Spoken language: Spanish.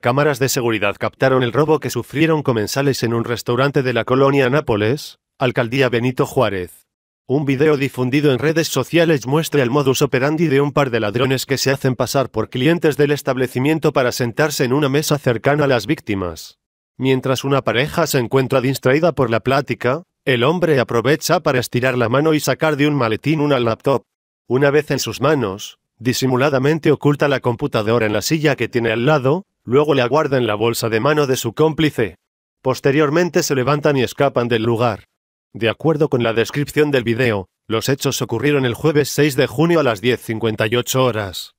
Cámaras de seguridad captaron el robo que sufrieron comensales en un restaurante de la colonia Nápoles, alcaldía Benito Juárez. Un video difundido en redes sociales muestra el modus operandi de un par de ladrones que se hacen pasar por clientes del establecimiento para sentarse en una mesa cercana a las víctimas. Mientras una pareja se encuentra distraída por la plática, el hombre aprovecha para estirar la mano y sacar de un maletín una laptop. Una vez en sus manos, disimuladamente oculta la computadora en la silla que tiene al lado, Luego le aguardan la bolsa de mano de su cómplice. Posteriormente se levantan y escapan del lugar. De acuerdo con la descripción del video, los hechos ocurrieron el jueves 6 de junio a las 10.58 horas.